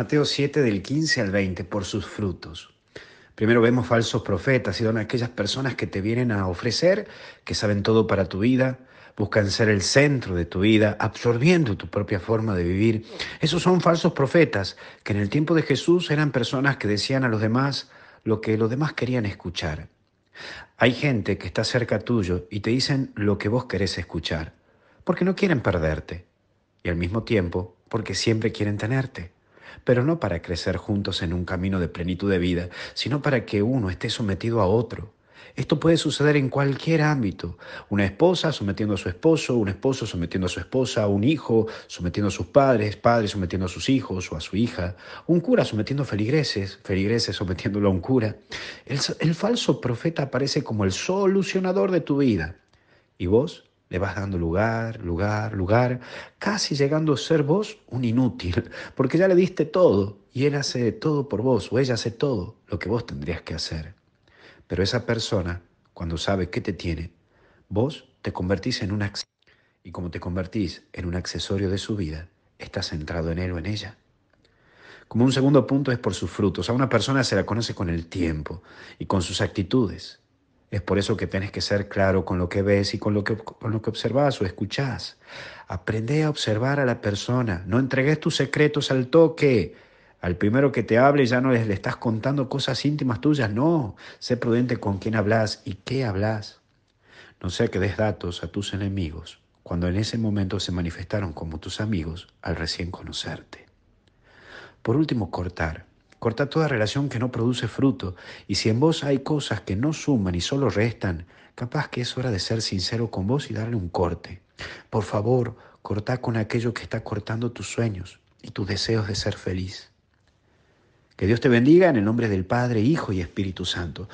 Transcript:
Mateo 7 del 15 al 20, por sus frutos. Primero vemos falsos profetas y son aquellas personas que te vienen a ofrecer, que saben todo para tu vida, buscan ser el centro de tu vida, absorbiendo tu propia forma de vivir. Esos son falsos profetas, que en el tiempo de Jesús eran personas que decían a los demás lo que los demás querían escuchar. Hay gente que está cerca tuyo y te dicen lo que vos querés escuchar, porque no quieren perderte y al mismo tiempo porque siempre quieren tenerte pero no para crecer juntos en un camino de plenitud de vida, sino para que uno esté sometido a otro. Esto puede suceder en cualquier ámbito. Una esposa sometiendo a su esposo, un esposo sometiendo a su esposa, un hijo sometiendo a sus padres, padres sometiendo a sus hijos o a su hija, un cura sometiendo a feligreses, feligreses sometiéndolo a un cura. El, el falso profeta aparece como el solucionador de tu vida. ¿Y vos? Le vas dando lugar, lugar, lugar, casi llegando a ser vos un inútil, porque ya le diste todo y él hace todo por vos o ella hace todo lo que vos tendrías que hacer. Pero esa persona, cuando sabe que te tiene, vos te convertís en un accesorio. Y como te convertís en un accesorio de su vida, estás centrado en él o en ella. Como un segundo punto es por sus frutos. A una persona se la conoce con el tiempo y con sus actitudes. Es por eso que tienes que ser claro con lo que ves y con lo que, con lo que observas o escuchas. Aprende a observar a la persona. No entregues tus secretos al toque. Al primero que te hable ya no les, le estás contando cosas íntimas tuyas. No, sé prudente con quién hablas y qué hablas. No sé que des datos a tus enemigos cuando en ese momento se manifestaron como tus amigos al recién conocerte. Por último, cortar. Corta toda relación que no produce fruto, y si en vos hay cosas que no suman y solo restan, capaz que es hora de ser sincero con vos y darle un corte. Por favor, corta con aquello que está cortando tus sueños y tus deseos de ser feliz. Que Dios te bendiga en el nombre del Padre, Hijo y Espíritu Santo.